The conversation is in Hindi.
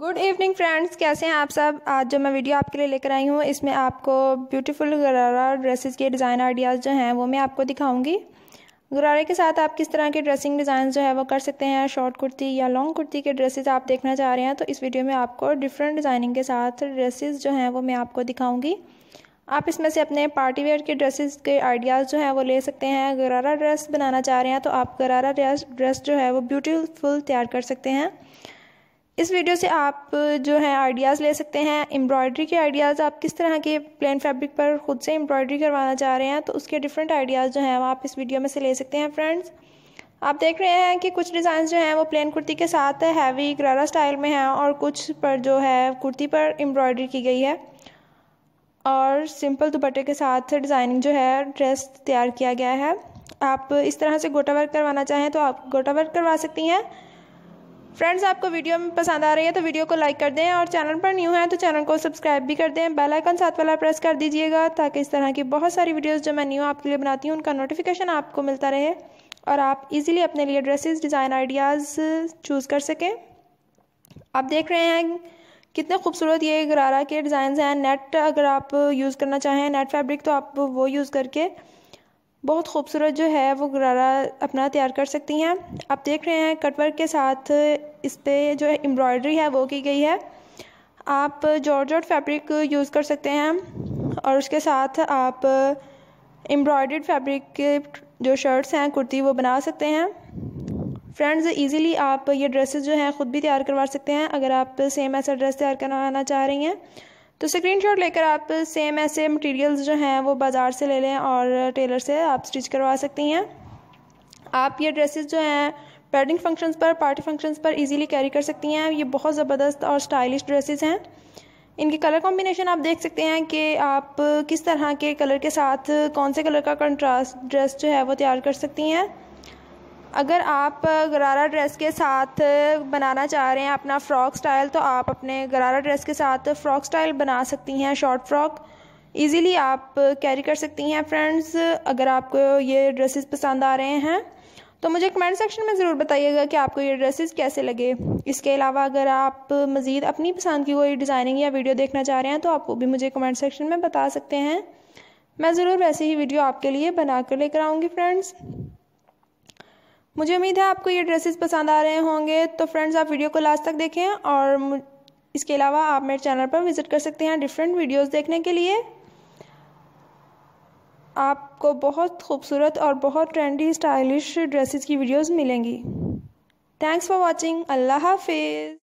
गुड इवनिंग फ्रेंड्स कैसे हैं आप सब आज जो मैं वीडियो आपके लिए लेकर आई हूँ इसमें आपको ब्यूटीफुल गरारा ड्रेसेस के डिज़ाइन आइडियाज़ जो हैं वो मैं आपको दिखाऊंगी गरारे के साथ आप किस तरह के ड्रेसिंग डिज़ाइन जो है वो कर सकते हैं शॉर्ट कुर्ती या लॉन्ग कुर्ती के ड्रेसेस आप देखना चाह रहे हैं तो इस वीडियो में आपको डिफरेंट डिज़ाइनिंग के साथ ड्रेसेज जो हैं वो मैं आपको दिखाऊँगी आप इसमें से अपने पार्टी वेयर के ड्रेसेस के आइडियाज़ जो हैं वो ले सकते हैं गरारा ड्रेस बनाना चाह रहे हैं तो आप गरारा ड्रेस ड्रेस जो है वो ब्यूटीफुल तैयार कर सकते हैं इस वीडियो से आप जो है आइडियाज़ ले सकते हैं एम्ब्रॉयडरी के आइडियाज़ आप किस तरह के प्लेन फैब्रिक पर ख़ुद से एम्ब्रॉयडरी करवाना चाह रहे हैं तो उसके डिफरेंट आइडियाज़ जो हैं आप इस वीडियो में से ले सकते हैं फ्रेंड्स आप देख रहे हैं कि कुछ डिज़ाइन जो हैं वो प्लेन कुर्ती के साथ हैवी गरारा स्टाइल में हैं और कुछ पर जो है कुर्ती पर एम्ब्रॉयडरी की गई है और सिंपल दुपट्टे के साथ डिज़ाइनिंग जो है ड्रेस तैयार किया गया है आप इस तरह से गोटा वर्क करवाना चाहें तो आप गोटा वर्क करवा सकती हैं फ्रेंड्स आपको वीडियो में पसंद आ रही है तो वीडियो को लाइक कर दें और चैनल पर न्यू है तो चैनल को सब्सक्राइब भी कर दें बेल आइकन साथ वाला प्रेस कर दीजिएगा ताकि इस तरह की बहुत सारी वीडियोस जो मैं न्यू आपके लिए बनाती हूँ उनका नोटिफिकेशन आपको मिलता रहे और आप इजीली अपने लिए ड्रेसेस डिज़ाइन आइडियाज़ चूज़ कर सकें आप देख रहे हैं कितने खूबसूरत ये गरारा के डिज़ाइन हैं नेट अगर आप यूज़ करना चाहें नेट फैब्रिक तो आप वो यूज़ करके बहुत खूबसूरत जो है वो गरारा अपना तैयार कर सकती हैं आप देख रहे हैं कटवर्क के साथ इस पर जो है एम्ब्रॉयडरी है वो की गई है आप जॉर्ज फैब्रिक यूज़ कर सकते हैं और उसके साथ आप एम्ब्रॉयड फैब्रिक के जो शर्ट्स हैं कुर्ती वो बना सकते हैं फ्रेंड्स इजीली आप ये ड्रेसेस जो हैं ख़ुद भी तैयार करवा सकते हैं अगर आप सेम ऐसा ड्रेस तैयार करवाना चाह रही हैं तो स्क्रीनशॉट लेकर आप सेम ऐसे मटेरियल्स जो हैं वो बाज़ार से ले लें और टेलर से आप स्टिच करवा सकती हैं आप ये ड्रेसेस जो हैं वेडिंग फंक्शंस पर पार्टी फंक्शंस पर इजीली कैरी कर सकती हैं ये बहुत ज़बरदस्त और स्टाइलिश ड्रेसेस हैं इनके कलर कॉम्बिनेशन आप देख सकते हैं कि आप किस तरह के कलर के साथ कौन से कलर का कंट्रास्ट ड्रेस जो है वो तैयार कर सकती हैं अगर आप गरारा ड्रेस के साथ बनाना चाह रहे हैं अपना फ़्रॉक स्टाइल तो आप अपने गरारा ड्रेस के साथ फ़्रॉक स्टाइल बना सकती हैं शॉर्ट फ्रॉक इजीली आप कैरी कर सकती हैं फ्रेंड्स अगर आपको ये ड्रेसेस पसंद आ रहे हैं तो मुझे कमेंट सेक्शन में ज़रूर बताइएगा कि आपको ये ड्रेसेस कैसे लगे इसके अलावा अगर आप मज़ीद अपनी पसंद की कोई डिज़ाइनिंग या वीडियो देखना चाह रहे हैं तो आप वो भी मुझे कमेंट सेक्शन में बता सकते हैं मैं ज़रूर वैसे ही वीडियो आपके लिए बना कर लेकर आऊँगी फ्रेंड्स मुझे उम्मीद है आपको ये ड्रेसेस पसंद आ रहे होंगे तो फ्रेंड्स आप वीडियो को लास्ट तक देखें और इसके अलावा आप मेरे चैनल पर विज़िट कर सकते हैं डिफरेंट वीडियोस देखने के लिए आपको बहुत खूबसूरत और बहुत ट्रेंडी स्टाइलिश ड्रेसेस की वीडियोस मिलेंगी थैंक्स फॉर वाचिंग अल्लाह हाफिज़